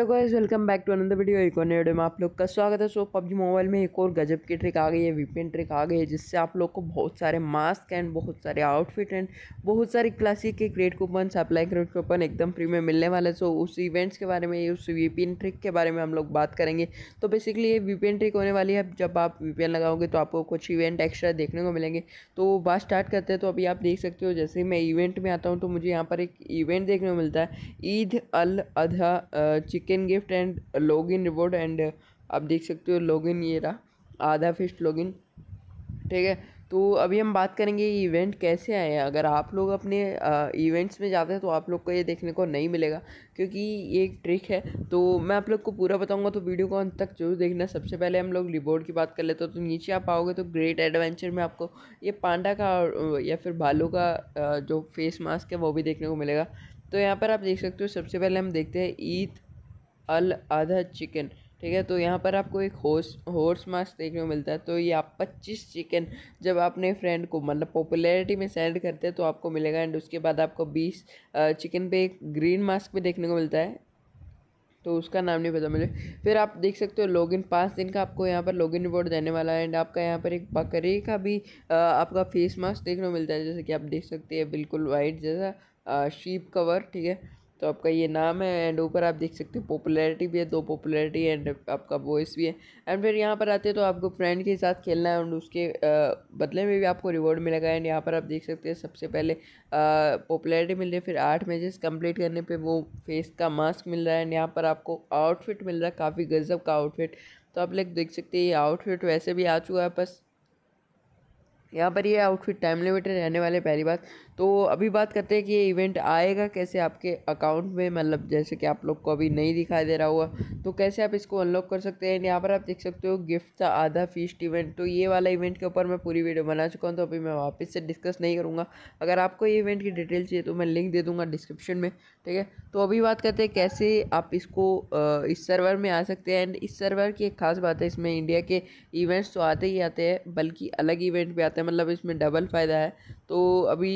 hello guys welcome back to another video एक और video में आप लोग का स्वागत है सो पबजी मोबाइल में एक और गजब की ट्रिक आ गई है वीपीएन ट्रिक आ गई है जिससे आप लोग को बहुत सारे मास्क एंड बहुत सारे आउटफिट एंड बहुत सारी क्लासिक के great coupon supply great coupon एकदम फ्री में मिलने वाले सो उस इवेंट्स के बारे में उस वीपीएन ट्रिक के बारे में हम लोग बात करेंगे तो बेसिकली ये वीपीएन ट्रिक होने वाली है जब आप वीपीएन लगाओगे तो आपको कुछ इवेंट एक्स्ट्रा देखने को मिलेंगे तो बात स्टार्ट करते हैं तो अभी आप देख सकते हो जैसे मैं इवेंट में आता हूँ तो मुझे यहाँ पर एक इवेंट देखने को मिलता है Eid al Adha chicken can gift and login reward and आप देख सकते हो लॉगिन ये रहा आधा फिस्ट लॉगिन ठीक है तो अभी हम बात करेंगे इवेंट कैसे आए हैं अगर आप लोग अपने इवेंट्स में जाते हैं तो आप लोग को ये देखने को नहीं मिलेगा क्योंकि ये एक ट्रिक है तो मैं आप लोग को पूरा बताऊंगा तो वीडियो को अंत तक जरूर देखना सबसे पहले हम लोग रिबोर्ड की बात कर लेते हैं तो नीचे आप आओगे तो ग्रेट एडवेंचर में आपको ये पांडा का या फिर भालू का जो फेस मास्क है वो भी देखने को मिलेगा तो यहाँ पर आप देख सकते हो सबसे पहले हम देखते हैं ईद अल आधा चिकन ठीक है तो यहाँ पर आपको एक होर्स होर्स मास्क देखने को मिलता है तो ये आप पच्चीस चिकन जब अपने फ्रेंड को मतलब पॉपुलैरिटी में सेंड करते हैं तो आपको मिलेगा एंड उसके बाद आपको बीस चिकन पे एक ग्रीन मास्क भी देखने को मिलता है तो उसका नाम नहीं पता मुझे फिर आप देख सकते हो लॉगिन पाँच दिन का आपको यहाँ पर लॉगिन रिवॉर्ड देने वाला है एंड आपका यहाँ पर एक बकरे का भी आ, आपका फेस मास्क देखने को मिलता है जैसे कि आप देख सकते हैं बिल्कुल वाइट जैसा शीप कवर ठीक है तो आपका ये नाम है एंड ऊपर आप देख सकते हो पॉपुलैरिटी भी है दो पॉपुलैरिटी एंड आपका वॉइस भी है एंड फिर यहाँ पर आते हैं तो आपको फ्रेंड के साथ खेलना है एंड उसके बदले में भी आपको रिवॉर्ड मिलेगा एंड यहाँ पर आप देख सकते हैं सबसे पहले पॉपुलैरिटी मिल रही है फिर आठ मैचेस कंप्लीट करने पर वो फेस का मास्क मिल रहा है एंड यहाँ पर आपको आउटफिट मिल रहा है काफ़ी गजब का आउटफिट तो आप लोग देख सकते हैं ये आउटफिट वैसे भी आ चुका है बस यहाँ पर ये आउटफिट टाइम लिमिटेड रहने वाले पहली बात तो अभी बात करते हैं कि ये इवेंट आएगा कैसे आपके अकाउंट में मतलब जैसे कि आप लोग को अभी नहीं दिखाई दे रहा हुआ तो कैसे आप इसको अनलॉक कर सकते हैं यहाँ पर आप देख सकते हो गिफ्ट था आधा फीस्ट इवेंट तो ये वाला इवेंट के ऊपर मैं पूरी वीडियो बना चुका हूँ तो अभी मैं वापस से डिस्कस नहीं करूँगा अगर आपको ये इवेंट की डिटेल चाहिए तो मैं लिंक दे दूँगा डिस्क्रिप्शन में ठीक है तो अभी बात करते हैं कैसे आप इसको इस सर्वर में आ सकते हैं एंड इस सर्वर की एक खास बात है इसमें इंडिया के इवेंट्स तो आते ही आते हैं बल्कि अलग इवेंट भी आते हैं मतलब इसमें डबल फ़ायदा है तो अभी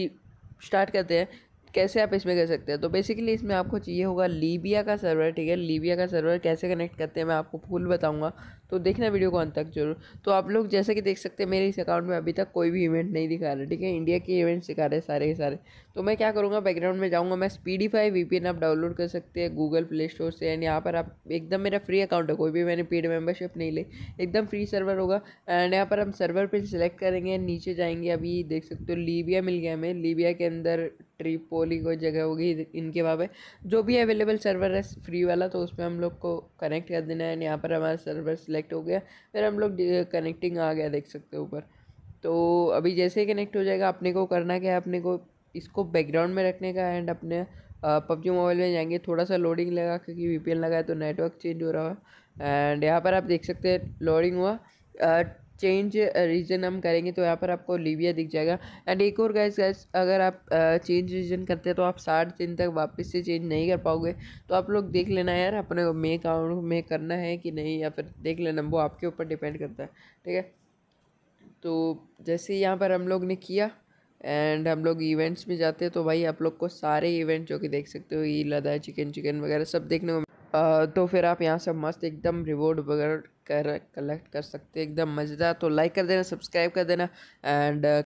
स्टार्ट करते हैं कैसे आप इसमें कर सकते हैं तो बेसिकली इसमें आपको चाहिए होगा लीबिया का सर्वर ठीक है लीबिया का सर्वर कैसे कनेक्ट करते हैं मैं आपको फुल बताऊंगा तो देखना वीडियो को अंत तक जरूर तो आप लोग जैसे कि देख सकते हैं मेरे इस अकाउंट में अभी तक कोई भी इवेंट नहीं दिखा रहा ठीक है इंडिया के इवेंट दिखा रहे सारे के सारे तो मैं क्या करूँगा बैकग्राउंड में जाऊँगा मैं स्पीडीफाई वीपीएन आप डाउनलोड कर सकते हैं गूगल प्ले स्टोर से एंड यहाँ पर आप एकदम मेरा फ्री अकाउंट है कोई भी मैंने पेड मेम्बरशिप नहीं ली एकदम फ्री सर्वर होगा एंड यहाँ पर हम सर्वर पर सिलेक्ट करेंगे नीचे जाएंगे अभी देख सकते हो लीबिया मिल गया हमें लीबिया के अंदर ट्रिपोली कोई जगह होगी इनके वहाँ पे जो भी अवेलेबल सर्वर है फ्री वाला तो उसमें हम लोग को कनेक्ट कर देना है यहाँ पर हमारा सर्वर सेलेक्ट हो गया फिर हम लोग कनेक्टिंग आ गया देख सकते हो ऊपर तो अभी जैसे ही कनेक्ट हो जाएगा अपने को करना क्या है अपने को इसको बैकग्राउंड में रखने का एंड अपने पबजी मोबाइल में जाएंगे थोड़ा सा लोडिंग लगा क्योंकि वी पी लगा है तो नेटवर्क चेंज हो रहा है एंड यहाँ पर आप देख सकते हैं लोडिंग हुआ चेंज रीजन हम करेंगे तो यहाँ पर आपको लीबिया दिख जाएगा एंड एक और गैस गैस अगर आप चेंज रीजन करते हैं तो आप साठ दिन तक वापस से चेंज नहीं कर पाओगे तो आप लोग देख लेना यार अपने मेक मे अकाउंट में करना है कि नहीं या फिर देख लेना वो आपके ऊपर डिपेंड करता है ठीक है तो जैसे यहाँ पर हम लोग ने किया एंड हम लोग इवेंट्स में जाते हैं तो भाई आप लोग को सारे इवेंट जो कि देख सकते हो ये लदा चिकन चिकन वगैरह सब देखने को तो फिर आप यहाँ से मस्त एकदम रिवॉर्ड वगैरह कर कलेक्ट कर सकते एकदम मज़ेदार तो लाइक कर देना सब्सक्राइब कर देना एंड